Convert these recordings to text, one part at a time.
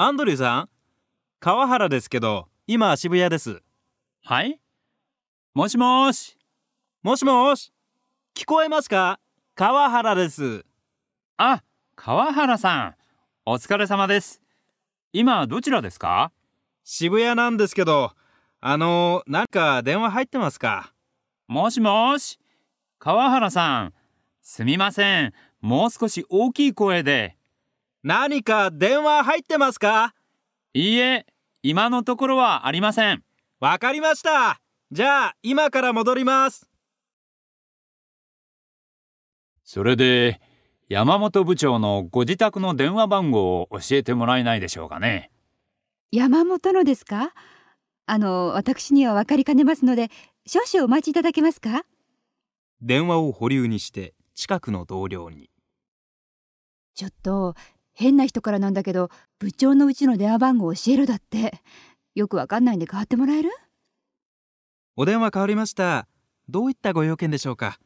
アンドリューさん川原ですけど今渋谷ですはいもしもしもしもし聞こえますか川原ですあ川原さんお疲れ様です今どちらですか渋谷なんですけどあのなんか電話入ってますかもしもし川原さんすみませんもう少し大きい声で何か電話入ってますかいいえ、今のところはありません。わかりました。じゃあ、今から戻ります。それで、山本部長のご自宅の電話番号を教えてもらえないでしょうかね。山本のですかあの、私には分かりかねますので、少々お待ちいただけますか電話を保留にして、近くの同僚に。ちょっと変な人からなんだけど部長のうちの電話番号教えるだってよくわかんないんで変わってもらえるお電話変わりましたどういったご用件でしょうか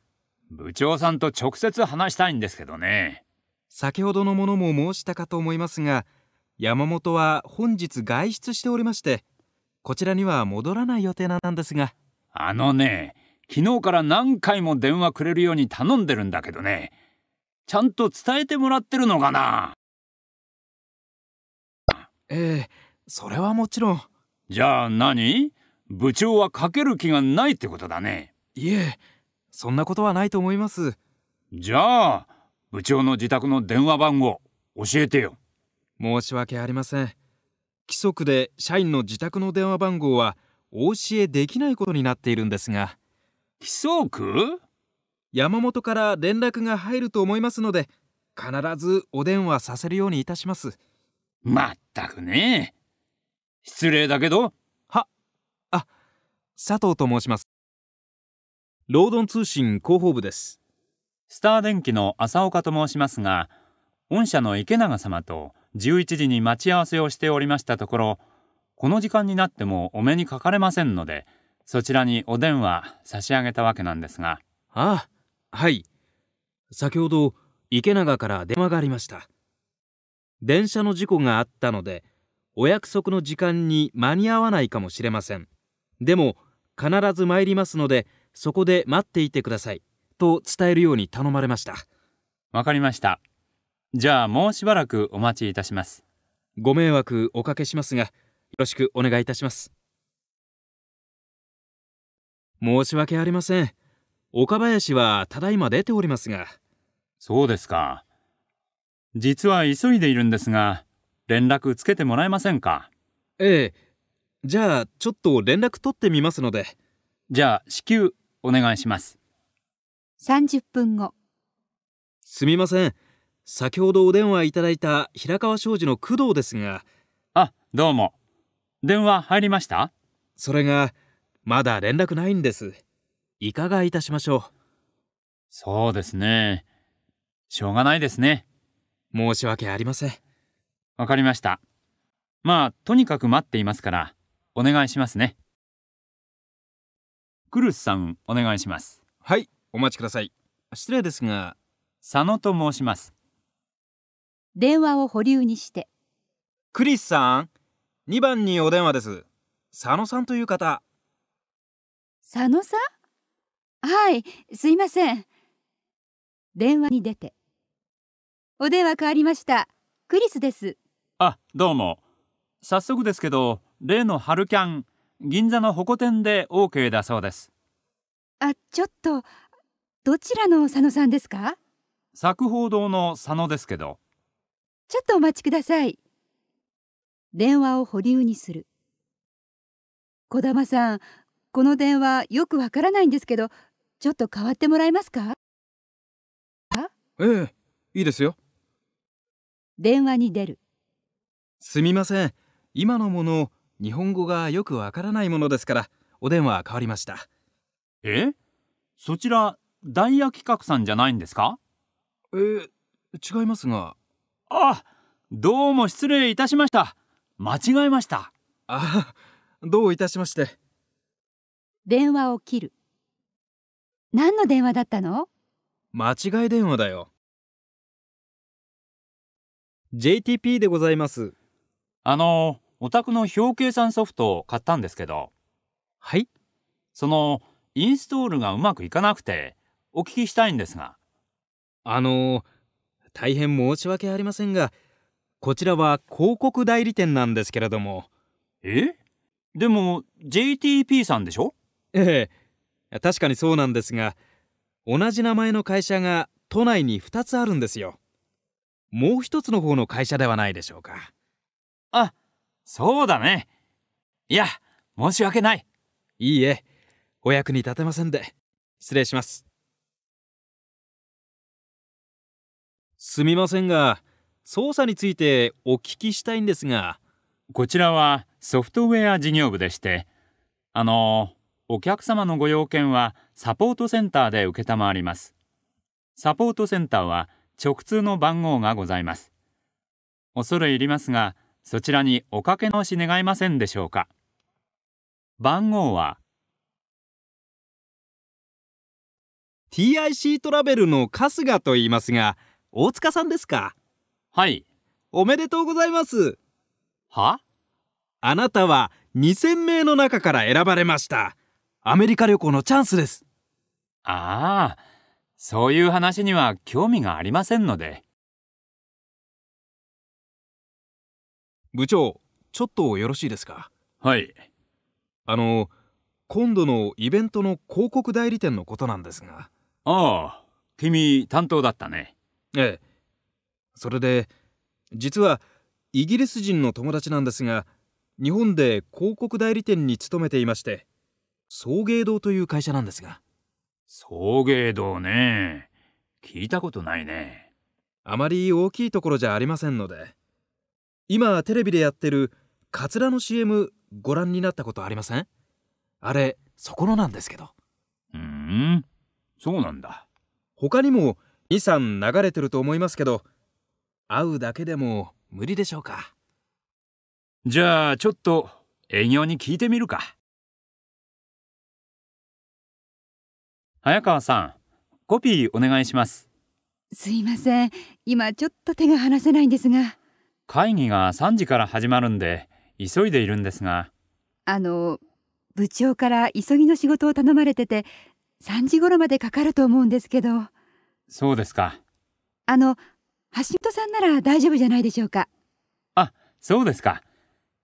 部長さんと直接話したいんですけどね先ほどのものも申したかと思いますが山本は本日外出しておりましてこちらには戻らない予定なんですがあのね昨日から何回も電話くれるように頼んでるんだけどねちゃんと伝えてもらってるのかなええそれはもちろんじゃあ何部長はかける気がないってことだねいえそんなことはないと思いますじゃあ部長の自宅の電話番号教えてよ申し訳ありません規則で社員の自宅の電話番号はお教えできないことになっているんですが規則山本から連絡が入ると思いますので必ずお電話させるようにいたしますまったくね失礼だけどはあ佐藤と申しますロードン通信広報部ですスター電機の浅岡と申しますが御社の池永様と11時に待ち合わせをしておりましたところこの時間になってもお目にかかれませんのでそちらにお電話差し上げたわけなんですがああはい先ほど池永から電話がありました電車の事故があったのでお約束の時間に間に合わないかもしれませんでも必ず参りますのでそこで待っていてくださいと伝えるように頼まれましたわかりましたじゃあもうしばらくお待ちいたしますご迷惑おかけしますがよろしくお願いいたします申し訳ありません岡林はただいま出ておりますがそうですか実は急いでいるんですが連絡つけてもらえませんかええじゃあちょっと連絡取ってみますのでじゃあ至急お願いします30分後すみません先ほどお電話いただいた平川商事の工藤ですがあどうも電話入りましたそれがまだ連絡ないんですいかがいたしましょうそうですねしょうがないですね申し訳ありませんわかりましたまあとにかく待っていますからお願いしますねクルスさんお願いしますはいお待ちください失礼ですが佐野と申します電話を保留にしてクリスさん2番にお電話です佐野さんという方佐野さんはいすいません電話に出てお電話変わりましたクリスですあどうも早速ですけど例の春キャン銀座のホコ店で OK だそうですあちょっとどちらの佐野さんですか作法堂の佐野ですけどちょっとお待ちください電話を保留にする小玉さんこの電話よくわからないんですけどちょっと変わってもらえますかええいいですよ電話に出るすみません今のもの日本語がよくわからないものですからお電話変わりましたえそちらダイヤ企画さんじゃないんですかえー、違いますがあどうも失礼いたしました間違えましたあどういたしまして電話を切る何の電話だったの間違い電話だよ JTP でございますあのお宅の表計算ソフトを買ったんですけどはいそのインストールがうまくいかなくてお聞きしたいんですがあの大変申し訳ありませんがこちらは広告代理店なんですけれどもえでも JTP さんでしょええ確かにそうなんですが同じ名前の会社が都内に2つあるんですよもう一つの方の会社ではないでしょうかあそうだねいや申し訳ないいいえお役に立てませんで失礼しますすみませんが捜査についてお聞きしたいんですがこちらはソフトウェア事業部でしてあのお客様のご要件はサポートセンターで承りますサポートセンターは直通の番号がございます恐れ入りますがそちらにおかけ直し願えませんでしょうか番号は TIC トラベルの春日と言いますが大塚さんですかはいおめでとうございますはあなたは2000名の中から選ばれましたアメリカ旅行のチャンスですああそういう話には興味がありませんので部長ちょっとよろしいですかはいあの今度のイベントの広告代理店のことなんですがああ君担当だったねええそれで実はイギリス人の友達なんですが日本で広告代理店に勤めていまして送迎堂という会社なんですが送迎道ね聞いたことないねあまり大きいところじゃありませんので今テレビでやってるカツラの CM ご覧になったことありませんあれそこのなんですけどうんそうなんだ他にも遺産流れてると思いますけど会うだけでも無理でしょうかじゃあちょっと営業に聞いてみるか早川さんコピーお願いしますすいません今ちょっと手が離せないんですが会議が3時から始まるんで急いでいるんですがあの部長から急ぎの仕事を頼まれてて3時頃までかかると思うんですけどそうですかあの橋本さんなら大丈夫じゃないでしょうかあそうですか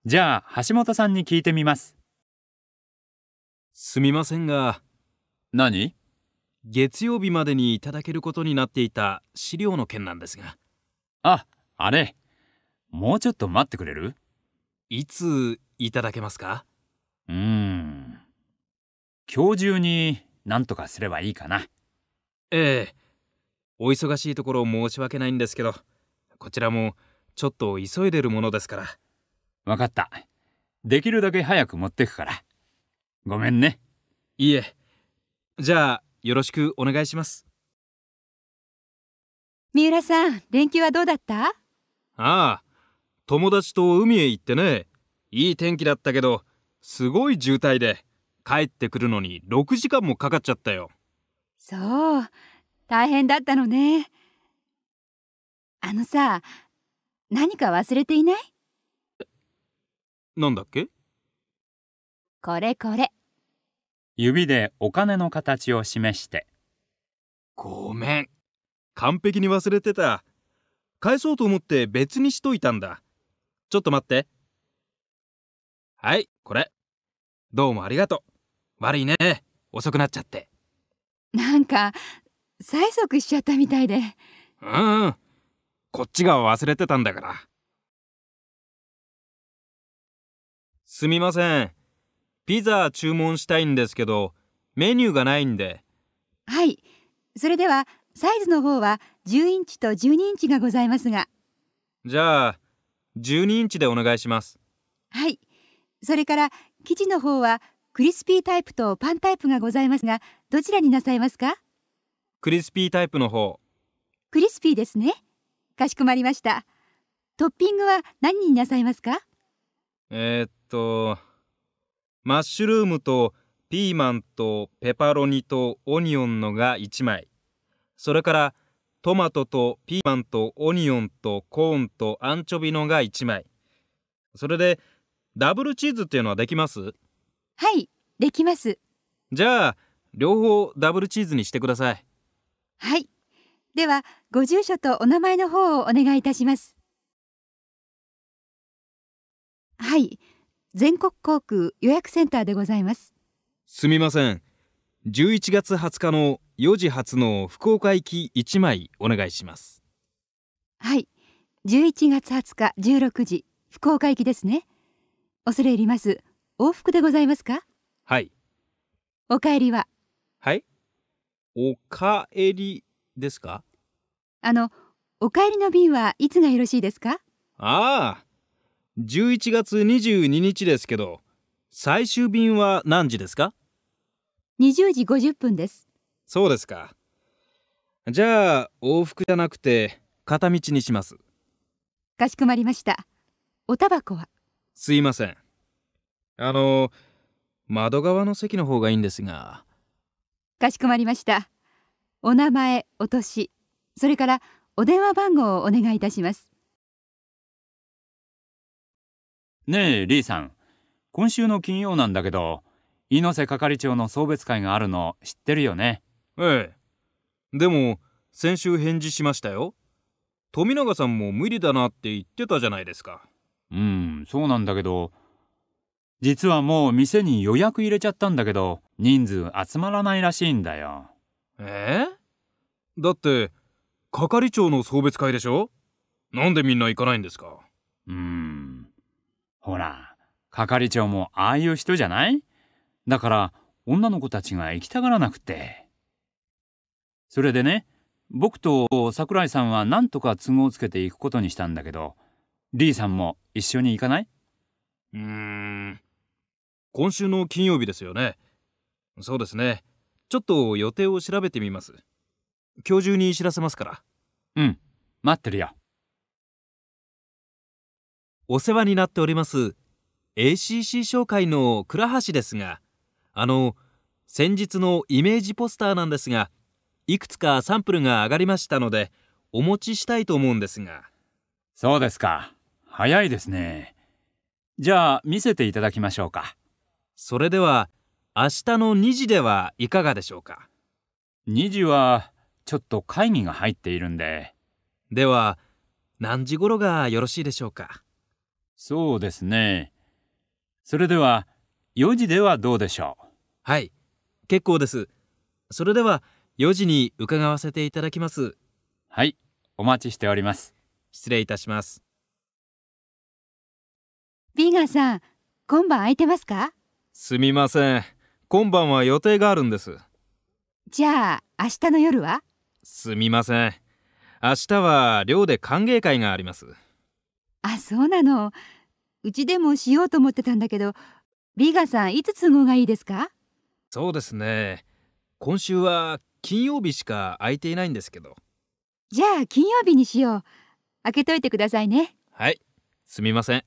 じゃあ橋本さんに聞いてみますすみませんが何月曜日までにいただけることになっていた資料の件なんですがああれもうちょっと待ってくれるいついただけますかうん今日中になんとかすればいいかなええお忙しいところ申し訳ないんですけどこちらもちょっと急いでるものですから分かったできるだけ早く持ってくからごめんねいえじゃあよろしくお願いします三浦さん連休はどうだったああ友達と海へ行ってねいい天気だったけどすごい渋滞で帰ってくるのに6時間もかかっちゃったよそう大変だったのねあのさ何か忘れていないなんだっけこれこれ指でお金の形を示してごめん完璧に忘れてた返そうと思って別にしといたんだちょっと待ってはいこれどうもありがとう悪いね遅くなっちゃってなんか催促しちゃったみたいでうんうんこっちが忘れてたんだからすみませんピザ注文したいんですけどメニューがないんではいそれではサイズの方は10インチと12インチがございますがじゃあ12インチでお願いしますはいそれから生地の方はクリスピータイプとパンタイプがございますがどちらになさいますかクリスピータイプの方クリスピーですねかしこまりましたトッピングは何になさいますかえー、っとマッシュルームとピーマンとペパロニとオニオンのが1枚。それからトマトとピーマンとオニオンとコーンとアンチョビのが1枚。それでダブルチーズっていうのはできますはいできますじゃあ両方ダブルチーズにしてくださいはいではご住所とお名前の方をお願いいたしますはい全国航空予約センターでございますすみません11月20日の4時発の福岡行き1枚お願いしますはい11月20日16時福岡行きですね恐れ入ります往復でございますかはいお帰りははいおかえりですかあのお帰りの便はいつがよろしいですかああ11月22日ですけど最終便は何時ですか20時50分ですそうですかじゃあ往復じゃなくて片道にしますかしこまりましたおタバコはすいませんあの窓側の席の方がいいんですがかしこまりましたお名前お年それからお電話番号をお願いいたしますねえリーさん今週の金曜なんだけど猪瀬係長の送別会があるの知ってるよねええでも先週返事しましたよ富永さんも無理だなって言ってたじゃないですかうんそうなんだけど実はもう店に予約入れちゃったんだけど人数集まらないらしいんだよえー、だって係長の送別会でしょなんでみんな行かないんですかうんほら係長もああいう人じゃないだから女の子たちが行きたがらなくてそれでね僕と桜井さんは何とか都合つけていくことにしたんだけど D さんも一緒に行かないうーん今週の金曜日ですよねそうですねちょっと予定を調べてみます今日中に知らせますからうん待ってるよお世話になっております ACC 商会の倉橋ですがあの先日のイメージポスターなんですがいくつかサンプルが上がりましたのでお持ちしたいと思うんですがそうですか早いですねじゃあ見せていただきましょうかそれでは明日の2時ではいかがでしょうか2時はちょっと会議が入っているんででは何時頃がよろしいでしょうかそうですね。それでは、4時ではどうでしょうはい、結構です。それでは、4時に伺わせていただきます。はい、お待ちしております。失礼いたします。ビーガンさん、今晩空いてますかすみません。今晩は予定があるんです。じゃあ、明日の夜はすみません。明日は寮で歓迎会があります。あそうなのうちでもしようと思ってたんだけどビガさんいつ都合がいいですかそうですね今週は金曜日しか空いていないんですけどじゃあ金曜日にしよう開けといてくださいねはいすみません